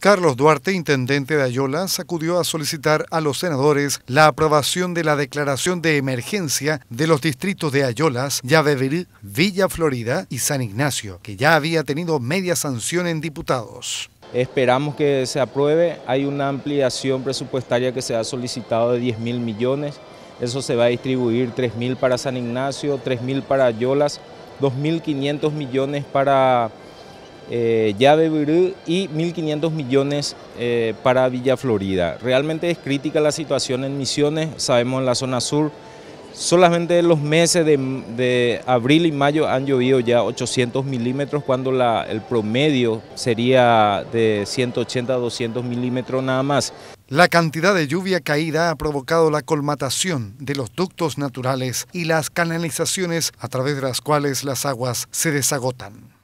Carlos Duarte, intendente de Ayolas, acudió a solicitar a los senadores la aprobación de la declaración de emergencia de los distritos de Ayolas, Yabeverí, Villa Florida y San Ignacio, que ya había tenido media sanción en diputados. Esperamos que se apruebe, hay una ampliación presupuestaria que se ha solicitado de 10 mil millones, eso se va a distribuir 3 mil para San Ignacio, 3 mil para Ayolas, 2.500 millones para eh, Virú y 1.500 millones eh, para Villa Florida. Realmente es crítica la situación en Misiones, sabemos en la zona sur, solamente en los meses de, abril y mayo han llovido ya 800 milímetros, cuando el promedio sería de 180 a 200 milímetros nada más. La cantidad de lluvia caída ha provocado la colmatación de los ductos naturales y las canalizaciones a través de las cuales las aguas se desagotan.